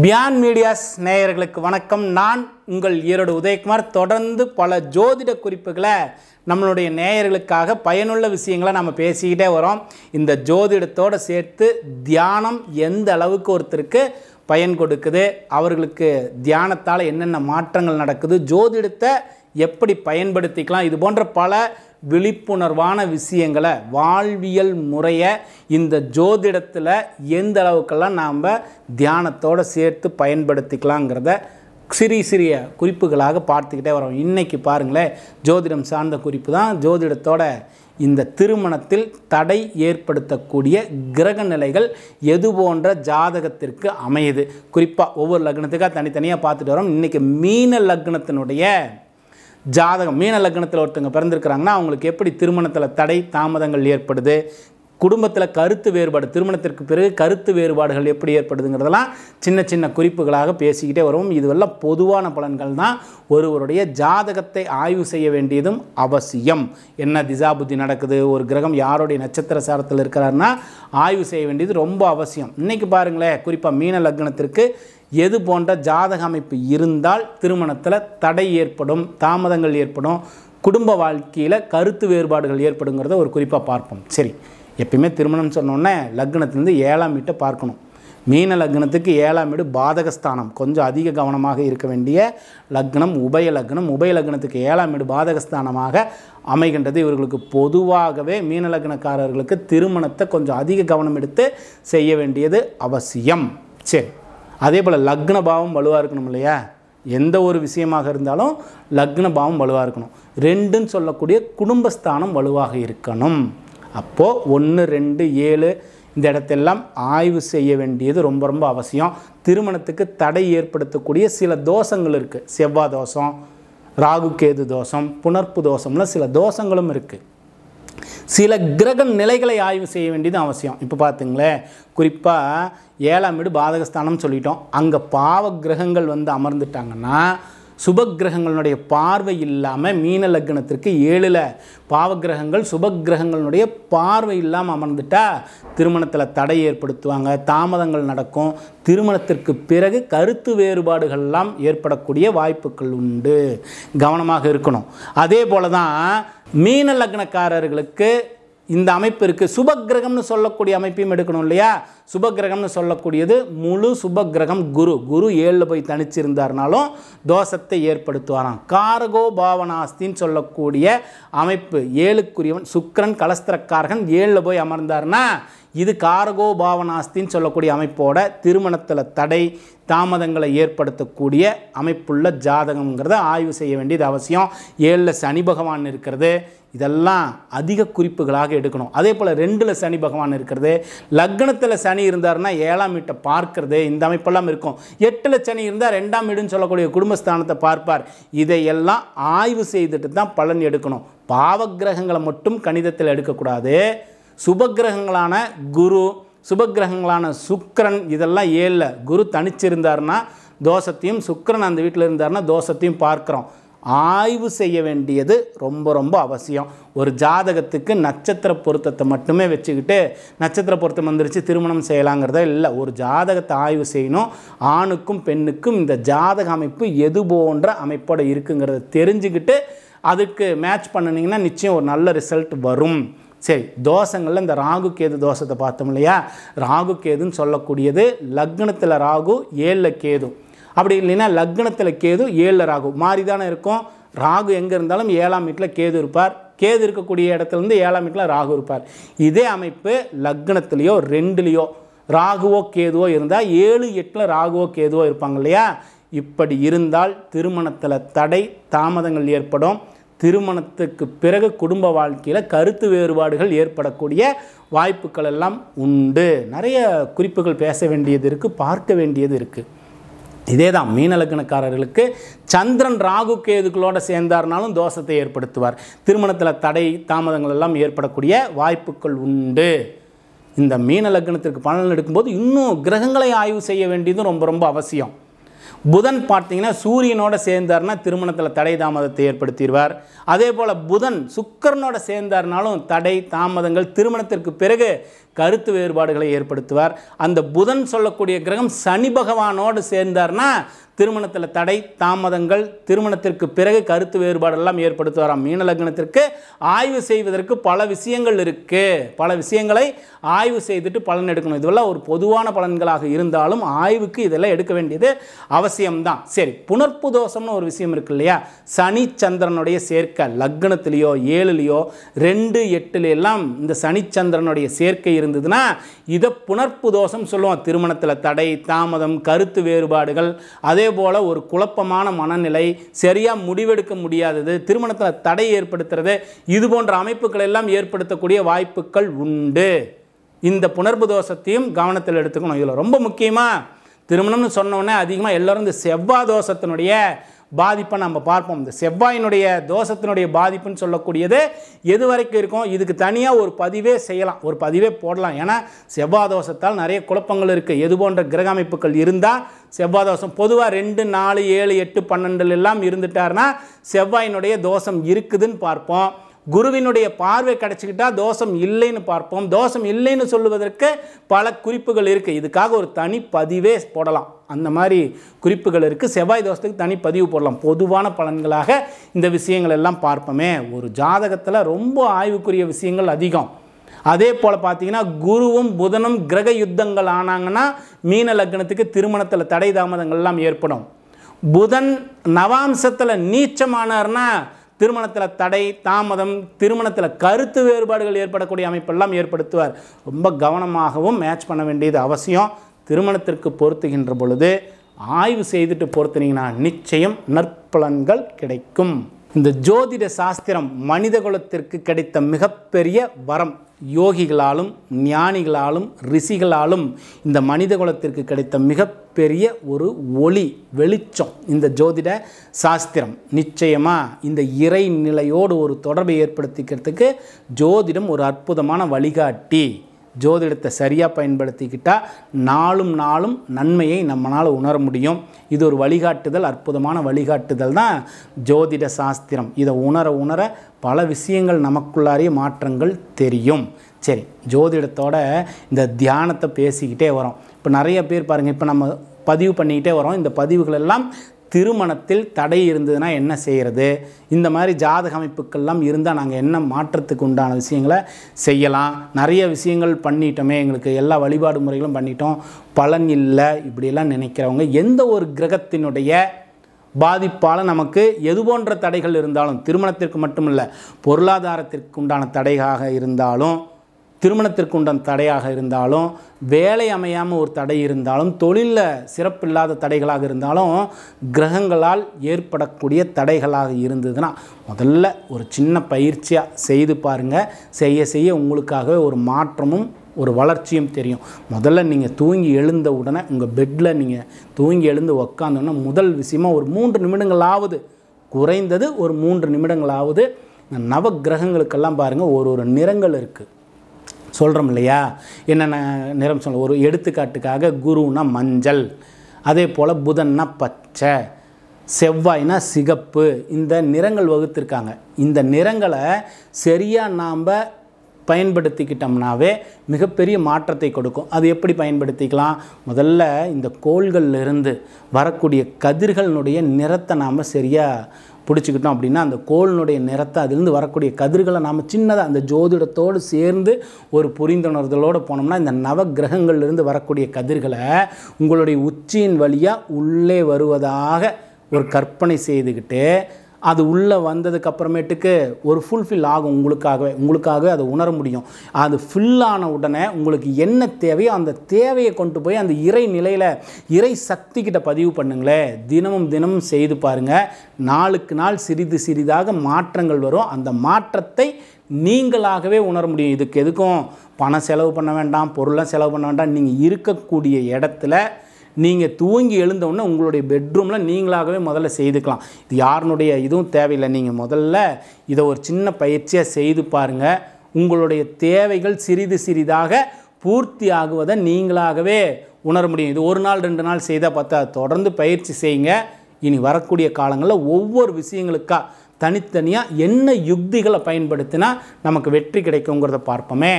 பியான் medias நேயர்களுக்கு வணக்கம் நான் உங்கள் ஈரோடு உதயகுமார் தொடர்ந்து பல ஜோதிட குறிப்புகளை நம்மளுடைய நேயர்களுக்காக பயனுள்ள விஷயங்களை நம்ம பேசிக்கிட்டே வரோம் இந்த ஜோதிடத்தோடு சேர்த்து தியானம் எந்த அளவுக்கு ஒருத்தருக்கு பயன் கொடுக்குது அவர்களுக்கு தியானத்தால் என்னென்ன மாற்றங்கள் நடக்குது ஜோதிடத்தை எப்படி பயன்படுத்திக்கலாம் இது போன்ற பல விழிப்புணர்வான விஷயங்களை வாழ்வியல் முறையை இந்த ஜோதிடத்தில் எந்த அளவுக்கெல்லாம் நாம் தியானத்தோடு சேர்த்து பயன்படுத்திக்கலாங்கிறத சிறிய சிறிய குறிப்புகளாக பார்த்துக்கிட்டே வரோம் இன்றைக்கி பாருங்களேன் ஜோதிடம் சார்ந்த குறிப்பு தான் ஜோதிடத்தோட இந்த திருமணத்தில் தடை ஏற்படுத்தக்கூடிய கிரக நிலைகள் எது போன்ற ஜாதகத்திற்கு அமையுது குறிப்பாக ஒவ்வொரு லக்னத்துக்காக தனித்தனியாக பார்த்துட்டு வரோம் இன்றைக்கி மீன லக்னத்தினுடைய ஜாதகம் மீன லக்னத்தில் ஒருத்தவங்க பிறந்திருக்கிறாங்கன்னா அவங்களுக்கு எப்படி திருமணத்தில் தடை தாமதங்கள் ஏற்படுது குடும்பத்தில் கருத்து வேறுபாடு திருமணத்திற்கு பிறகு கருத்து வேறுபாடுகள் எப்படி ஏற்படுதுங்கிறதெல்லாம் சின்ன சின்ன குறிப்புகளாக பேசிக்கிட்டே வருவோம் இதுவெல்லாம் பொதுவான பலன்கள் தான் ஒருவருடைய ஜாதகத்தை ஆய்வு செய்ய வேண்டியதும் அவசியம் என்ன திசா புத்தி நடக்குது ஒரு கிரகம் யாருடைய நட்சத்திர சாரத்தில் இருக்கிறாருன்னா ஆய்வு செய்ய வேண்டியது ரொம்ப அவசியம் இன்றைக்கி பாருங்களேன் குறிப்பாக மீன லக்னத்திற்கு எது போன்ற ஜாதக அமைப்பு இருந்தால் திருமணத்தில் தடை ஏற்படும் தாமதங்கள் ஏற்படும் குடும்ப வாழ்க்கையில் கருத்து வேறுபாடுகள் ஏற்படுங்கிறத ஒரு குறிப்பாக பார்ப்போம் சரி எப்பயுமே திருமணம் சொன்னோன்னே லக்னத்துலேருந்து ஏழாம் வீட்டை பார்க்கணும் மீன லக்னத்துக்கு ஏழாம் வீடு பாதகஸ்தானம் கொஞ்சம் அதிக கவனமாக இருக்க வேண்டிய லக்னம் உபய லக்னம் உபய லக்னத்துக்கு ஏழாம் வீடு பாதகஸ்தானமாக அமைகின்றது இவர்களுக்கு பொதுவாகவே மீன லக்னக்காரர்களுக்கு திருமணத்தை கொஞ்சம் அதிக கவனம் எடுத்து செய்ய வேண்டியது அவசியம் சரி அதே போல் லக்ன பாவம் வலுவாக இருக்கணும் இல்லையா எந்த ஒரு விஷயமாக இருந்தாலும் லக்ன பாவம் வலுவாக இருக்கணும் ரெண்டுன்னு சொல்லக்கூடிய குடும்பஸ்தானம் வலுவாக இருக்கணும் அப்போது ஒன்று ரெண்டு ஏழு இந்த இடத்தெல்லாம் ஆய்வு செய்ய வேண்டியது ரொம்ப ரொம்ப அவசியம் திருமணத்துக்கு தடை ஏற்படுத்தக்கூடிய சில தோஷங்கள் இருக்குது செவ்வாய் தோஷம் ராகுகேது தோஷம் புணர்ப்பு தோஷம்னு சில தோஷங்களும் இருக்குது சில கிரக நிலைகளை ஆய்வு செய்ய வேண்டியது அவசியம் இப்போ பார்த்துங்களேன் குறிப்பாக ஏழாம் வீடு பாதகஸ்தானம்னு சொல்லிட்டோம் அங்கே பாவ கிரகங்கள் வந்து அமர்ந்துட்டாங்கன்னா சுபக்கிரகங்களுடைய பார்வை இல்லாமல் மீன லக்னத்திற்கு ஏழில் பாவகிரகங்கள் சுபக்கிரகங்களுடைய பார்வை இல்லாமல் அமர்ந்துட்டால் திருமணத்தில் தடை ஏற்படுத்துவாங்க தாமதங்கள் நடக்கும் திருமணத்திற்கு பிறகு கருத்து வேறுபாடுகள்லாம் ஏற்படக்கூடிய வாய்ப்புகள் உண்டு கவனமாக இருக்கணும் அதே போல் தான் மீன லக்னக்காரர்களுக்கு இந்த அமைப்பு இருக்குது சுபக்கிரகம்னு சொல்லக்கூடிய அமைப்பையும் எடுக்கணும் இல்லையா சுபக்கிரகம்னு சொல்லக்கூடியது முழு சுபக்கிரகம் குரு குரு ஏழில் போய் தனிச்சிருந்தார்னாலும் தோஷத்தை ஏற்படுத்துவாராம் காரகோ பாவனாஸ்தின்னு சொல்லக்கூடிய அமைப்பு ஏழுக்குரியவன் சுக்கரன் கலஸ்திரக்காரகன் ஏழில் போய் அமர்ந்தார்னா இது காரகோ பாவனாஸ்தின்னு சொல்லக்கூடிய அமைப்போட திருமணத்தில் தடை தாமதங்களை ஏற்படுத்தக்கூடிய அமைப்புள்ள ஜாதகங்கிறத ஆய்வு செய்ய வேண்டியது அவசியம் ஏழில் சனி பகவான் இருக்கிறது இதெல்லாம் அதிக குறிப்புகளாக எடுக்கணும் அதே போல் ரெண்டில் சனி பகவான் இருக்கிறது லக்னத்தில் சனி இருந்தார்னா ஏழாம் வீட்டை பார்க்கறது இந்த அமைப்பெல்லாம் இருக்கும் எட்டில் சனி இருந்தால் ரெண்டாம் வீடுன்னு சொல்லக்கூடிய குடும்பஸ்தானத்தை பார்ப்பார் இதையெல்லாம் ஆய்வு செய்துட்டு தான் பலன் எடுக்கணும் பாவகிரகங்களை மட்டும் கணிதத்தில் எடுக்கக்கூடாது சுபக்கிரகங்களான குரு சுபக்கிரகங்களான சுக்கரன் இதெல்லாம் ஏழில் குரு தனிச்சிருந்தார்னா தோஷத்தையும் சுக்கரன் அந்த வீட்டில் இருந்தார்னா தோஷத்தையும் பார்க்குறோம் ஆய்வு செய்ய வேண்டியது ரொம்ப ரொம்ப அவசியம் ஒரு ஜாதகத்துக்கு நட்சத்திர பொருத்தத்தை மட்டுமே வச்சுக்கிட்டு நட்சத்திர பொருத்தம் வந்துருச்சு திருமணம் செய்யலாங்கிறத இல்லை ஒரு ஜாதகத்தை ஆய்வு செய்யணும் ஆணுக்கும் பெண்ணுக்கும் இந்த ஜாதக அமைப்பு எது போன்ற அமைப்போடு இருக்குங்கிறத தெரிஞ்சுக்கிட்டு அதுக்கு மேட்ச் பண்ணினீங்கன்னா நிச்சயம் ஒரு நல்ல ரிசல்ட் வரும் சரி தோஷங்களில் இந்த ராகு கேது தோஷத்தை பார்த்தோம் இல்லையா ராகு கேதுன்னு சொல்லக்கூடியது லக்னத்தில் ராகு ஏழில் கேது அப்படி இல்லைன்னா லக்னத்தில் கேது ஏழில் ராகு மாறி தானே இருக்கும் ராகு எங்கே இருந்தாலும் ஏழாம் வீட்டில் கேது இருப்பார் கேது இருக்கக்கூடிய இடத்துலேருந்து ஏழாம் வீட்டில் ராகு இருப்பார் இதே அமைப்பு லக்னத்துலேயோ ரெண்டுலேயோ ராகுவோ கேதுவோ இருந்தால் ஏழு எட்டில் ராகுவோ கேதுவோ இருப்பாங்க இல்லையா இப்படி இருந்தால் திருமணத்தில் தடை தாமதங்கள் ஏற்படும் திருமணத்துக்கு பிறகு குடும்ப வாழ்க்கையில் கருத்து வேறுபாடுகள் ஏற்படக்கூடிய வாய்ப்புகள் எல்லாம் உண்டு நிறைய குறிப்புகள் பேச வேண்டியது இருக்குது பார்க்க வேண்டியது இருக்குது இதே தான் மீனலக்கணக்காரர்களுக்கு சந்திரன் ராகு கேதுகளோடு சேர்ந்தார்னாலும் தோஷத்தை ஏற்படுத்துவார் திருமணத்தில் தடை தாமதங்கள் எல்லாம் ஏற்படக்கூடிய வாய்ப்புகள் உண்டு இந்த மீன லக்னத்திற்கு பலன் எடுக்கும்போது இன்னும் கிரகங்களை ஆய்வு செய்ய வேண்டியதும் ரொம்ப ரொம்ப அவசியம் புதன் பார்த்தீங்கன்னா சூரியனோட சேர்ந்தார்னா திருமணத்தில் தடை தாமதத்தை ஏற்படுத்திடுவார் அதே போல் புதன் சுக்கரனோட சேர்ந்தார்னாலும் தடை தாமதங்கள் திருமணத்திற்கு பிறகு கருத்து வேறுபாடுகளை ஏற்படுத்துவார் அந்த புதன் சொல்லக்கூடிய கிரகம் சனி பகவானோடு சேர்ந்தார்னா திருமணத்தில் தடை தாமதங்கள் திருமணத்திற்கு பிறகு கருத்து வேறுபாடெல்லாம் ஏற்படுத்துவாராம் மீன லக்னத்திற்கு ஆய்வு செய்வதற்கு பல விஷயங்கள் இருக்குது பல விஷயங்களை ஆய்வு செய்துட்டு பலன் எடுக்கணும் இதுவெல்லாம் ஒரு பொதுவான பலன்களாக இருந்தாலும் ஆய்வுக்கு இதெல்லாம் எடுக்க வேண்டியது அவசியம்தான் சரி புனர்ப்பு தோஷம்னு ஒரு விஷயம் இருக்கு இல்லையா சனி சந்திரனுடைய சேர்க்கை லக்னத்திலேயோ ஏழுலேயோ ரெண்டு எட்டுல எல்லாம் இந்த சனிச்சந்திரனுடைய சேர்க்கை இருந்ததுன்னா இதை புணர்ப்பு தோஷம் சொல்லுவோம் திருமணத்தில் தடை தாமதம் கருத்து வேறுபாடுகள் அதே போல் ஒரு குழப்பமான மனநிலை சரியாக முடிவெடுக்க முடியாதது திருமணத்தில் தடை ஏற்படுத்துறது இது போன்ற அமைப்புகள் எல்லாம் ஏற்படுத்தக்கூடிய வாய்ப்புகள் உண்டு இந்த புணர்ப்பு தோஷத்தையும் கவனத்தில் எடுத்துக்கணும் இதில் ரொம்ப முக்கியமாக திருமணம்னு சொன்னோடனே அதிகமாக எல்லோரும் இந்த செவ்வாய் தோஷத்தினுடைய பாதிப்பை நம்ம பார்ப்போம் இந்த செவ்வாயினுடைய தோஷத்தினுடைய பாதிப்புன்னு சொல்லக்கூடியது எது வரைக்கும் இருக்கும் இதுக்கு தனியாக ஒரு பதிவே செய்யலாம் ஒரு பதிவே போடலாம் ஏன்னா செவ்வாய் தோஷத்தால் நிறைய குழப்பங்கள் இருக்குது எது போன்ற கிரக அமைப்புகள் இருந்தால் செவ்வாய் தோஷம் பொதுவாக ரெண்டு நாலு ஏழு எட்டு பன்னெண்டுல எல்லாம் செவ்வாயினுடைய தோஷம் இருக்குதுன்னு பார்ப்போம் குருவினுடைய பார்வை கிடச்சிக்கிட்டால் தோஷம் இல்லைன்னு பார்ப்போம் தோஷம் இல்லைன்னு சொல்லுவதற்கு பல குறிப்புகள் இருக்குது இதுக்காக ஒரு தனி பதிவே போடலாம் அந்த மாதிரி குறிப்புகள் இருக்குது செவ்வாய் தோஷத்துக்கு தனி பதிவு போடலாம் பொதுவான பலன்களாக இந்த விஷயங்கள் எல்லாம் பார்ப்போமே ஒரு ஜாதகத்தில் ரொம்ப ஆய்வுக்குரிய விஷயங்கள் அதிகம் அதே போல் பார்த்தீங்கன்னா குருவும் புதனும் கிரக யுத்தங்கள் ஆனாங்கன்னா மீன லக்னத்துக்கு திருமணத்தில் தடை தாமதங்கள்லாம் ஏற்படும் புதன் நவாம்சத்தில் நீச்சமானார்னா திருமணத்தில் தடை தாமதம் திருமணத்தில் கருத்து வேறுபாடுகள் ஏற்படக்கூடிய அமைப்பெல்லாம் ஏற்படுத்துவார் ரொம்ப கவனமாகவும் மேட்ச் பண்ண வேண்டியது அவசியம் திருமணத்திற்கு பொருத்துகின்ற பொழுது ஆய்வு செய்துட்டு பொருத்தினீங்கன்னா நிச்சயம் நற்பலன்கள் கிடைக்கும் இந்த ஜோதிட சாஸ்திரம் மனித குலத்திற்கு கிடைத்த மிகப்பெரிய வரம் யோகிகளாலும் ஞானிகளாலும் ரிஷிகளாலும் இந்த மனித குலத்திற்கு கிடைத்த மிகப்பெரிய ஒரு ஒளி வெளிச்சம் இந்த ஜோதிட சாஸ்திரம் நிச்சயமாக இந்த இறை நிலையோடு ஒரு தொடர்பை ஏற்படுத்திக்கிறதுக்கு ஜோதிடம் ஒரு அற்புதமான வழிகாட்டி ஜோதிடத்தை சரியாக பயன்படுத்திக்கிட்டால் நாளும் நாளும் நன்மையை நம்மளால் உணர முடியும் இது ஒரு வழிகாட்டுதல் அற்புதமான வழிகாட்டுதல் தான் ஜோதிட சாஸ்திரம் இதை உணர உணர பல விஷயங்கள் நமக்குள்ளாரிய மாற்றங்கள் தெரியும் சரி ஜோதிடத்தோட இந்த தியானத்தை பேசிக்கிட்டே வரோம் இப்போ நிறைய பேர் பாருங்கள் இப்போ நம்ம பதிவு பண்ணிக்கிட்டே வரோம் இந்த பதிவுகள் எல்லாம் திருமணத்தில் தடை இருந்ததுன்னா என்ன செய்கிறது இந்த மாதிரி ஜாதக அமைப்புக்கெல்லாம் இருந்தால் நாங்கள் என்ன மாற்றத்துக்கு உண்டான விஷயங்களை செய்யலாம் நிறைய விஷயங்கள் பண்ணிட்டோமே எங்களுக்கு எல்லா வழிபாடு முறைகளும் பண்ணிட்டோம் பலன் இல்லை இப்படியெல்லாம் நினைக்கிறவங்க எந்த ஒரு கிரகத்தினுடைய பாதிப்பால் நமக்கு எது போன்ற தடைகள் இருந்தாலும் திருமணத்திற்கு மட்டுமல்ல பொருளாதாரத்திற்கு உண்டான தடையாக இருந்தாலும் திருமணத்திற்குண்டம் தடையாக இருந்தாலும் வேலை அமையாமல் ஒரு தடை இருந்தாலும் தொழிலில் சிறப்பில்லாத தடைகளாக இருந்தாலும் கிரகங்களால் ஏற்படக்கூடிய தடைகளாக இருந்ததுன்னா முதல்ல ஒரு சின்ன பயிற்சியாக செய்து பாருங்கள் செய்ய செய்ய உங்களுக்காகவே ஒரு மாற்றமும் ஒரு வளர்ச்சியும் தெரியும் முதல்ல நீங்கள் தூங்கி எழுந்த உடனே உங்கள் பெட்டில் நீங்கள் தூங்கி எழுந்து உக்காந்தோன்னா முதல் விஷயமாக ஒரு மூன்று நிமிடங்களாவது குறைந்தது ஒரு மூன்று நிமிடங்களாவது நவ கிரகங்களுக்கெல்லாம் பாருங்கள் ஒரு ஒரு நிறங்கள் இருக்குது சொல்கிறோம் இல்லையா என்னென்ன நிறம் சொல்ல ஒரு எடுத்துக்காட்டுக்காக குருனா மஞ்சள் அதே போல் புதன்னா பச்சை செவ்வாய்னா சிகப்பு இந்த நிறங்கள் வகுத்திருக்காங்க இந்த நிறங்களை சரியாக நாம் பயன்படுத்திக்கிட்டோம்னாவே மிகப்பெரிய மாற்றத்தை கொடுக்கும் அது எப்படி பயன்படுத்திக்கலாம் முதல்ல இந்த கோள்கள்லேருந்து வரக்கூடிய கதிர்களினுடைய நிறத்தை நாம் சரியாக பிடிச்சிக்கிட்டோம் அப்படின்னா அந்த கோளினுடைய நிறத்தை அதிலிருந்து வரக்கூடிய கதிர்களை நாம் சின்னதாக அந்த ஜோதிடத்தோடு சேர்ந்து ஒரு புரிந்துணர்தலோடு போனோம்னா இந்த நவ கிரகங்கள்லேருந்து வரக்கூடிய கதிர்களை உங்களுடைய உச்சியின் வழியாக உள்ளே வருவதாக ஒரு கற்பனை செய்துக்கிட்டு அது உள்ளே வந்ததுக்கப்புறமேட்டுக்கு ஒரு ஃபுல்ஃபில் ஆகும் உங்களுக்காகவே உங்களுக்காகவே அதை உணர முடியும் அது ஃபுல்லான உடனே உங்களுக்கு என்ன தேவையோ அந்த தேவையை கொண்டு போய் அந்த இறை நிலையில் இறை சக்தி கிட்ட பதிவு பண்ணுங்களேன் தினமும் தினமும் செய்து பாருங்கள் நாளுக்கு நாள் சிறிது சிறிதாக மாற்றங்கள் வரும் அந்த மாற்றத்தை நீங்களாகவே உணர முடியும் இதுக்கு எதுக்கும் பணம் செலவு பண்ண வேண்டாம் பொருளாக செலவு பண்ண வேண்டாம் நீங்கள் இருக்கக்கூடிய இடத்துல நீங்கள் தூங்கி எழுந்தவுடனே உங்களுடைய பெட்ரூமில் நீங்களாகவே முதல்ல செய்துக்கலாம் இது யாருனுடைய இதுவும் தேவையில்லை நீங்கள் முதல்ல இதை ஒரு சின்ன பயிற்சியாக செய்து பாருங்கள் உங்களுடைய தேவைகள் சிறிது சிறிதாக பூர்த்தி ஆகுவதை நீங்களாகவே உணர முடியும் இது ஒரு நாள் ரெண்டு நாள் செய்தால் பார்த்தா தொடர்ந்து பயிற்சி செய்யுங்க இனி வரக்கூடிய காலங்களில் ஒவ்வொரு விஷயங்களுக்காக தனித்தனியாக என்ன யுக்திகளை பயன்படுத்தினா நமக்கு வெற்றி கிடைக்குங்கிறத பார்ப்போமே